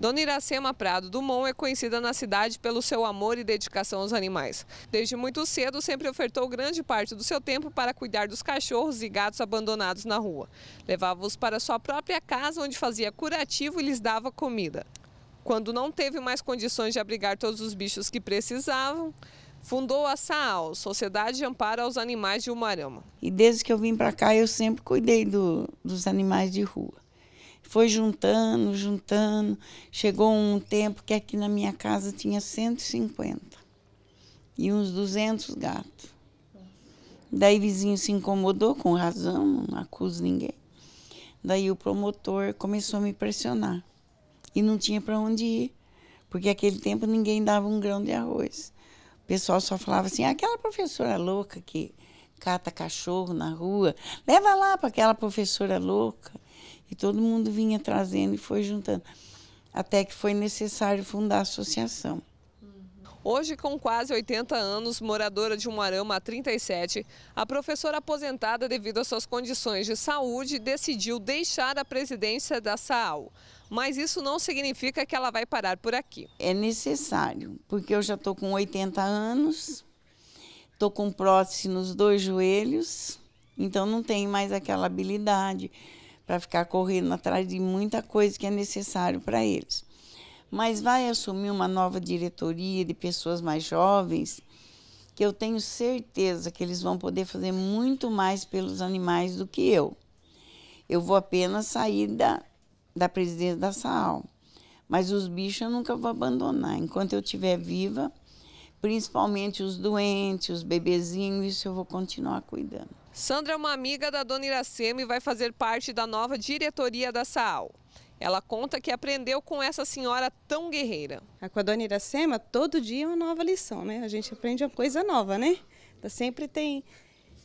Dona Iracema Prado Dumont é conhecida na cidade pelo seu amor e dedicação aos animais. Desde muito cedo, sempre ofertou grande parte do seu tempo para cuidar dos cachorros e gatos abandonados na rua. Levava-os para sua própria casa, onde fazia curativo e lhes dava comida. Quando não teve mais condições de abrigar todos os bichos que precisavam, fundou a SAAL, Sociedade de Amparo aos Animais de Umarama. E desde que eu vim para cá, eu sempre cuidei do, dos animais de rua. Foi juntando, juntando. Chegou um tempo que aqui na minha casa tinha 150 e uns 200 gatos. Daí o vizinho se incomodou, com razão, não acuso ninguém. Daí o promotor começou a me pressionar. E não tinha para onde ir, porque aquele tempo ninguém dava um grão de arroz. O pessoal só falava assim: aquela professora louca que cata cachorro na rua, leva lá para aquela professora louca. E todo mundo vinha trazendo e foi juntando. Até que foi necessário fundar a associação. Uhum. Hoje, com quase 80 anos, moradora de Umuarama há 37, a professora aposentada devido às suas condições de saúde decidiu deixar a presidência da SAAL. Mas isso não significa que ela vai parar por aqui. É necessário, porque eu já estou com 80 anos, estou com prótese nos dois joelhos, então não tenho mais aquela habilidade para ficar correndo atrás de muita coisa que é necessário para eles. Mas vai assumir uma nova diretoria de pessoas mais jovens, que eu tenho certeza que eles vão poder fazer muito mais pelos animais do que eu. Eu vou apenas sair da, da presidência da SAAL. Mas os bichos eu nunca vou abandonar. Enquanto eu estiver viva, principalmente os doentes, os bebezinhos, isso eu vou continuar cuidando. Sandra é uma amiga da dona Iracema e vai fazer parte da nova diretoria da SAAL. Ela conta que aprendeu com essa senhora tão guerreira. É, com a dona Iracema, todo dia é uma nova lição, né? A gente aprende uma coisa nova, né? Tá sempre tem.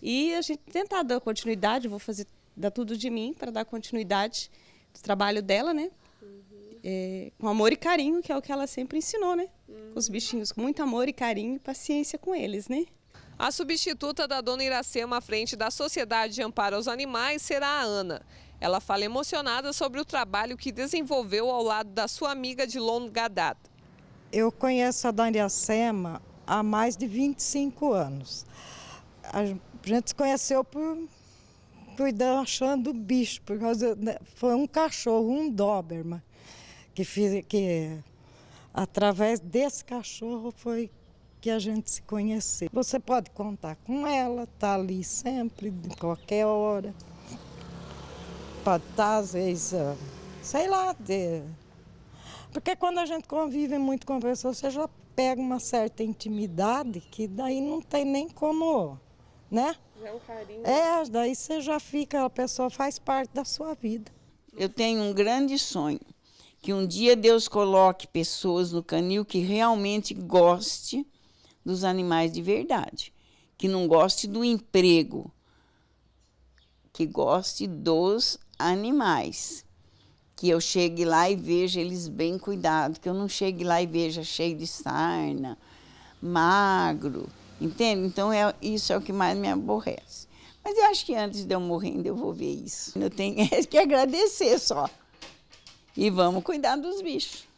E a gente tentar dar continuidade, vou fazer dar tudo de mim para dar continuidade do trabalho dela, né? Uhum. É, com amor e carinho, que é o que ela sempre ensinou, né? Uhum. Os bichinhos, com muito amor e carinho e paciência com eles, né? A substituta da dona Iracema à frente da Sociedade de Amparo aos Animais será a Ana. Ela fala emocionada sobre o trabalho que desenvolveu ao lado da sua amiga de longa data. Eu conheço a dona Iracema há mais de 25 anos. A gente se conheceu por cuidando, achando bicho, por causa, foi um cachorro, um Doberman, que, fiz, que através desse cachorro foi que a gente se conhecer. Você pode contar com ela, tá ali sempre, de qualquer hora. Pode estar, tá, às vezes, ah, sei lá, de... porque quando a gente convive muito com a pessoa, você já pega uma certa intimidade que daí não tem nem como, né? É um carinho. É, daí você já fica, a pessoa faz parte da sua vida. Eu tenho um grande sonho que um dia Deus coloque pessoas no canil que realmente goste dos animais de verdade, que não goste do emprego, que goste dos animais. Que eu chegue lá e veja eles bem cuidados, que eu não chegue lá e veja cheio de sarna, magro, entende? Então é, isso é o que mais me aborrece. Mas eu acho que antes de eu morrer ainda eu vou ver isso. Eu tenho que agradecer só. E vamos cuidar dos bichos.